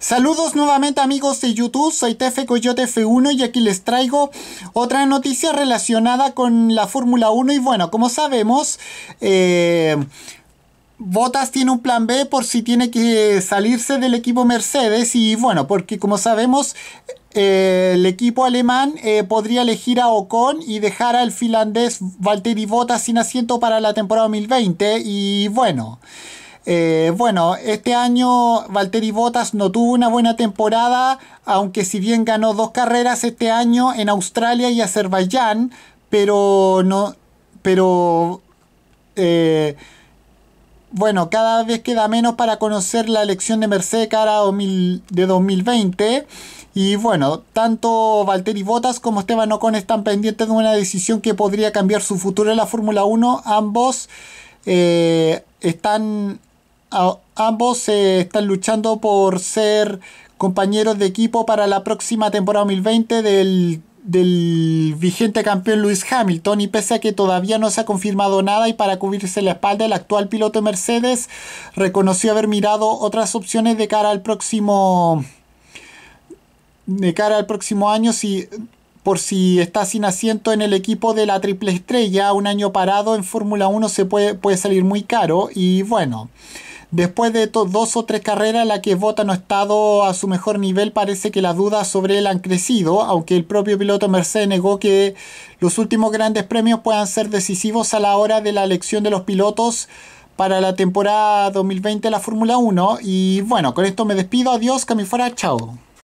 Saludos nuevamente amigos de YouTube, soy Tefe Coyote F1 y aquí les traigo otra noticia relacionada con la Fórmula 1 y bueno, como sabemos, eh, Bottas tiene un plan B por si tiene que salirse del equipo Mercedes y bueno, porque como sabemos, eh, el equipo alemán eh, podría elegir a Ocon y dejar al finlandés Valtteri Bottas sin asiento para la temporada 2020 y bueno... Eh, bueno, este año Valtteri Bottas no tuvo una buena temporada, aunque si bien ganó dos carreras este año en Australia y Azerbaiyán, pero no, pero eh, bueno, cada vez queda menos para conocer la elección de Mercedes cara de 2020. Y bueno, tanto Valtteri Bottas como Esteban Ocon están pendientes de una decisión que podría cambiar su futuro en la Fórmula 1. Ambos eh, están ambos están luchando por ser compañeros de equipo para la próxima temporada 2020 del, vigente campeón Luis Hamilton y pese a que todavía no se ha confirmado nada y para cubrirse la espalda el actual piloto Mercedes reconoció haber mirado otras opciones de cara al próximo de cara al próximo año si por si está sin asiento en el equipo de la triple estrella, un año parado en Fórmula 1 se puede, puede salir muy caro y bueno, Después de dos o tres carreras en las que Bota no ha estado a su mejor nivel, parece que las dudas sobre él han crecido, aunque el propio piloto Mercedes negó que los últimos grandes premios puedan ser decisivos a la hora de la elección de los pilotos para la temporada 2020 de la Fórmula 1. Y bueno, con esto me despido, adiós, que chao.